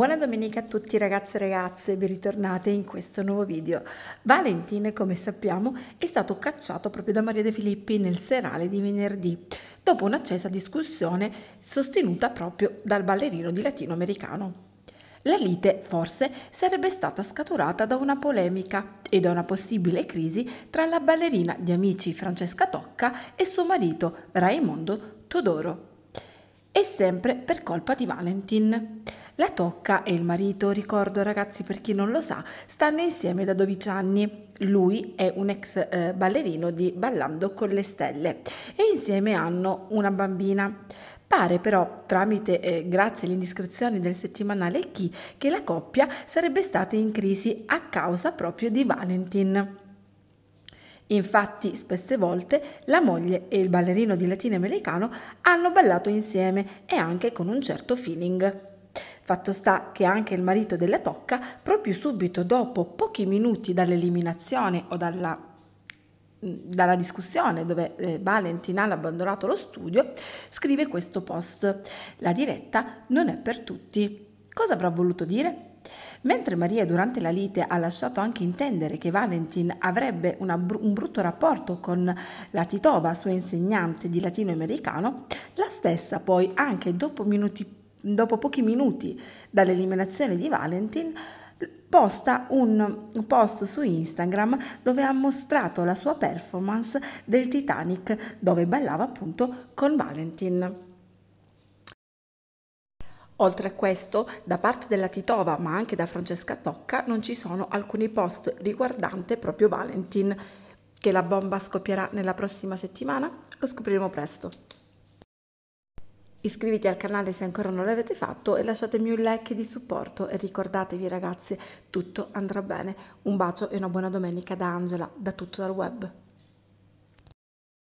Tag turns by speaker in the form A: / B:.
A: Buona domenica a tutti ragazze e ragazze, ben ritornate in questo nuovo video. Valentin, come sappiamo, è stato cacciato proprio da Maria De Filippi nel serale di venerdì, dopo un'accesa discussione sostenuta proprio dal ballerino di latinoamericano. La lite forse sarebbe stata scaturata da una polemica e da una possibile crisi tra la ballerina di amici Francesca Tocca e suo marito Raimondo Todoro. E sempre per colpa di Valentin. La Tocca e il marito, ricordo ragazzi per chi non lo sa, stanno insieme da 12 anni. Lui è un ex eh, ballerino di Ballando con le Stelle e insieme hanno una bambina. Pare però, tramite eh, grazie alle indiscrezioni del settimanale Chi, che la coppia sarebbe stata in crisi a causa proprio di Valentin. Infatti, spesse volte la moglie e il ballerino di latino americano hanno ballato insieme e anche con un certo feeling. Fatto sta che anche il marito della tocca, proprio subito dopo pochi minuti dall'eliminazione o dalla, dalla discussione dove eh, Valentin ha abbandonato lo studio, scrive questo post. La diretta non è per tutti. Cosa avrà voluto dire? Mentre Maria durante la lite ha lasciato anche intendere che Valentin avrebbe br- un brutto rapporto con la Titova, sua insegnante di latino americano, la stessa poi anche dopo minuti più dopo pochi minuti dall'eliminazione di Valentin, posta un post su Instagram dove ha mostrato la sua performance del Titanic dove ballava appunto con Valentin. Oltre a questo, da parte della Titova, ma anche da Francesca Tocca, non ci sono alcuni post riguardante proprio Valentin. Che la bomba scoppierà nella prossima settimana? Lo scopriremo presto. Iscriviti al canale se ancora non l'avete fatto e lasciatemi un like di supporto e ricordatevi ragazze, tutto andrà bene. Un bacio e una buona domenica da Angela, da tutto dal web.